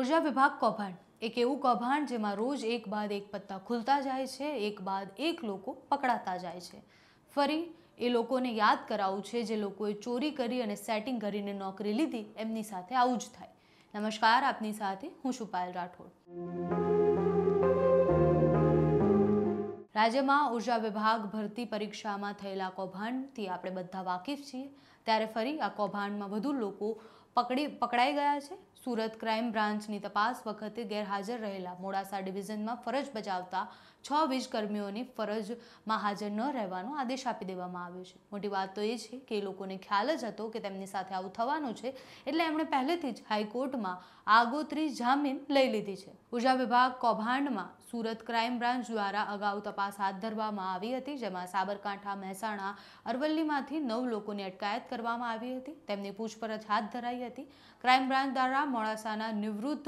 ઉર્જા વિભાગ કૌભાંડ એક એવું કૌભાંડ જેમાં રોજ એક બાદ એક પત્તા ખુલતા જાય છે એક બાદ એક લોકો પકડાતા જાય છે ફરી એ લોકોને યાદ કરાવવું છે જે લોકોએ ચોરી કરી અને સેટિંગ કરીને નોકરી લીધી એમની સાથે આવું જ થાય નમસ્કાર આપની સાથે હું છું રાઠોડ રાજ્યમાં ઉર્જા વિભાગ ભરતી પરીક્ષામાં થયેલા કૌભાંડથી આપણે બધા વાકેફ છીએ ત્યારે ફરી આ કૌભાંડમાં વધુ લોકો પકડી પકડાઈ ગયા છે સુરત ક્રાઇમ બ્રાન્ચની તપાસ વખતે ગેરહાજર રહેલા મોડાસા ડિવિઝનમાં ફરજ બજાવતા છ વીજકર્મીઓની ફરજમાં હાજર ન રહેવાનો આદેશ આપી દેવામાં આવ્યો છે મોટી વાત તો એ છે કે એ લોકોને ખ્યાલ જ હતો કે તેમની સાથે આવું થવાનું છે એટલે એમણે પહેલેથી જ હાઈકોર્ટમાં આગોતરી જામીન લઈ લીધી છે ઉર્જા વિભાગ કૌભાંડમાં સુરત ક્રાઇમ બ્રાન્ચ દ્વારા અગાઉ તપાસ હાથ ધરવામાં આવી હતી જેમાં સાબરકાંઠા મહેસાણા અરવલ્લીમાંથી નવ લોકોની અટકાયત કરવામાં આવી હતી તેમની પૂછપરછ હાથ ધરાઈ કરી હતી ક્રાઇમ બ્રાન્ચ દ્વારા મોડાસાના નિવૃત્ત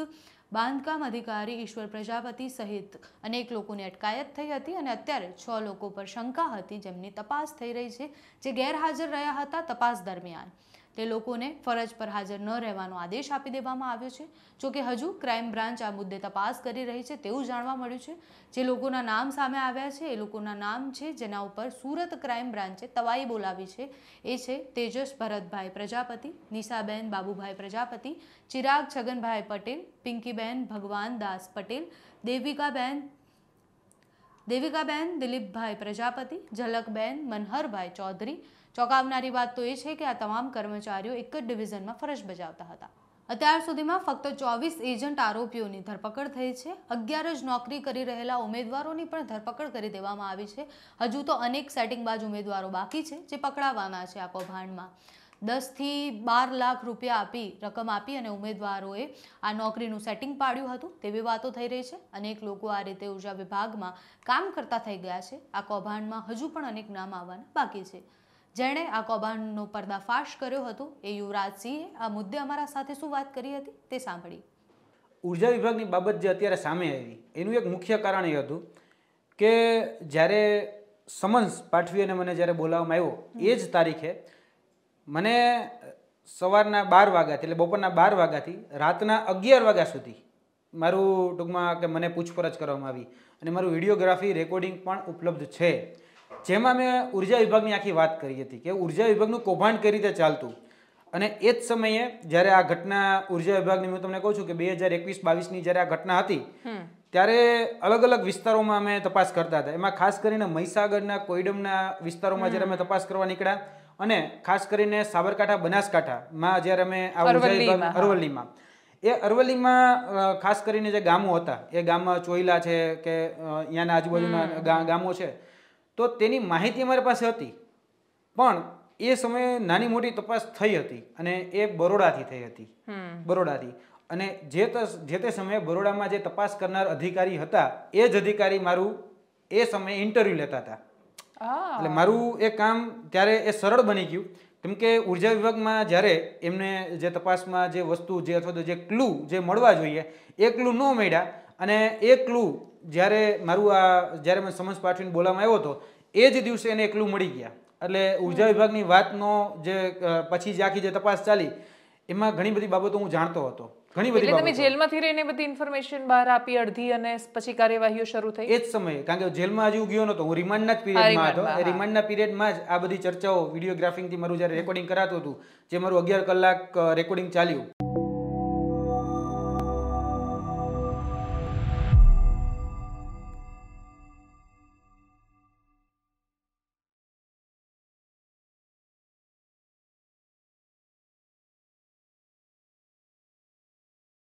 બાંધકામ અધિકારી ઈશ્વર પ્રજાપતિ સહિત અનેક લોકોની અટકાયત થઈ હતી અને અત્યારે છ લોકો પર શંકા હતી જેમની તપાસ થઈ રહી છે જે ગેરહાજર રહ્યા હતા તપાસ દરમિયાન તે લોકોને ફરજ પર હાજર ન રહેવાનો આદેશ આપી દેવામાં આવ્યો છે જો કે હજુ ક્રાઇમ બ્રાન્ચ આ મુદ્દે તપાસ કરી રહી છે તેવું જાણવા મળ્યું છે જે લોકોના નામ સામે આવ્યા છે એ લોકોના નામ છે જેના ઉપર સુરત ક્રાઇમ બ્રાન્ચે તવાઈ બોલાવી છે એ છે તેજસ ભરતભાઈ પ્રજાપતિ નિશાબેન બાબુભાઈ પ્રજાપતિ ચિરાગ છગનભાઈ પટેલ પિંકીબેન ભગવાન દાસ પટેલ દેવિકાબેન દેવિકાબેન દિલીપભાઈ પ્રજાપતિ ઝલકબેન મનહરભાઈ ચૌધરી ચોંકાવનારી વાત તો એ છે કે આ તમામ કર્મચારીઓ એક જ ડિવિઝનમાં ફરજ બજાવતા હતા અત્યાર સુધીમાં ફક્ત ચોવીસ એજન્ટ આરોપીઓની ધરપકડ થઈ છે અગિયાર જ નોકરી કરી રહેલા ઉમેદવારોની પણ ધરપકડ કરી દેવામાં આવી છે હજુ તો અનેક સેટિંગ સેટિંગબાજ ઉમેદવારો બાકી છે જે પકડાવાના છે આ કૌભાંડમાં દસથી બાર લાખ રૂપિયા આપી રકમ આપી અને ઉમેદવારોએ આ નોકરીનું સેટિંગ પાડ્યું હતું તેવી વાતો થઈ રહી છે અનેક લોકો આ રીતે ઉર્જા વિભાગમાં કામ કરતા થઈ ગયા છે આ કૌભાંડમાં હજુ પણ અનેક નામ આવવાના બાકી છે જેણે આ કૌભાંડનો પર્દાફાશ કર્યો હતો એ યુવરાજસિંહે આ મુદ્દે અમારા સાથે શું વાત કરી હતી તે સાંભળી ઉર્જા વિભાગની બાબત જે અત્યારે સામે આવી એનું એક મુખ્ય કારણ એ હતું કે જ્યારે સમન્સ પાઠવી અને મને જ્યારે બોલાવવામાં આવ્યો એ જ તારીખે મને સવારના બાર વાગ્યાથી એટલે બપોરના બાર વાગ્યાથી રાતના અગિયાર વાગ્યા સુધી મારું ટૂંકમાં કે મને પૂછપરછ કરવામાં આવી અને મારું વિડીયોગ્રાફી રેકોર્ડિંગ પણ ઉપલબ્ધ છે જેમાં મેં ઉર્જા વિભાગની આખી વાત કરી હતી કે ઉર્જા વિભાગનું કૌભાંડ કઈ રીતે ચાલતું અને એ જ સમયે જ્યારે આ ઘટના ઉર્જા વિભાગની હું તમને કહું છું કે બે હજાર એકવીસ બાવીસની જ્યારે આ ઘટના હતી ત્યારે અલગ અલગ વિસ્તારોમાં અમે તપાસ કરતા હતા એમાં ખાસ કરીને મહીસાગરના કોઈડમના વિસ્તારોમાં જ્યારે અમે તપાસ કરવા નીકળ્યા અને ખાસ કરીને સાબરકાંઠા બનાસકાંઠામાં જ્યારે અમે અરવલ્લીમાં એ અરવલ્લીમાં ખાસ કરીને જે ગામો હતા એ ગામમાં ચોઈલા છે કે અહીંયાના આજુબાજુના ગામો છે તો તેની માહિતી અમારી પાસે હતી પણ એ સમયે નાની મોટી તપાસ થઈ હતી અને એ બરોડાથી થઈ હતી બરોડાથી અને જે જે તે સમયે બરોડામાં જે તપાસ કરનાર અધિકારી હતા એ જ અધિકારી મારું એ સમયે ઇન્ટરવ્યુ લેતા હતા એટલે મારું એ કામ ત્યારે એ સરળ બની ગયું કેમ કે ઉર્જા વિભાગમાં જ્યારે એમને જે તપાસમાં જે વસ્તુ જે અથવા તો જે ક્લુ જે મળવા જોઈએ એ ક્લુ ન મળ્યા અને એ ક્લુ જ્યારે મારું આ જ્યારે મેં સમજ પાઠવીને બોલાવવામાં આવ્યો હતો એ જ દિવસે એને એકલું મળી ગયા એટલે ઉર્જા વિભાગની વાતનો જે પછી જે આખી જે તપાસ ચાલી એમાં ઘણી બધી બાબતો હું જાણતો હતો ઘણી બધી તમે જેલમાંથી રહીને બધી ઇન્ફોર્મેશન બહાર આપી અડધી અને પછી કાર્યવાહીઓ શરૂ થઈ એ જ સમયે કારણ કે જેલમાં હજી ગયો નતો હું રિમાન્ડના જ પીરિયડમાં હતો એ રિમાન્ડના પીરિયડમાં જ આ બધી ચર્ચાઓ વિડીયોગ્રાફિંગથી મારું જ્યારે રેકોર્ડિંગ કરાતું હતું જે મારું અગિયાર કલાક રેકોર્ડિંગ uh, ચાલ્યું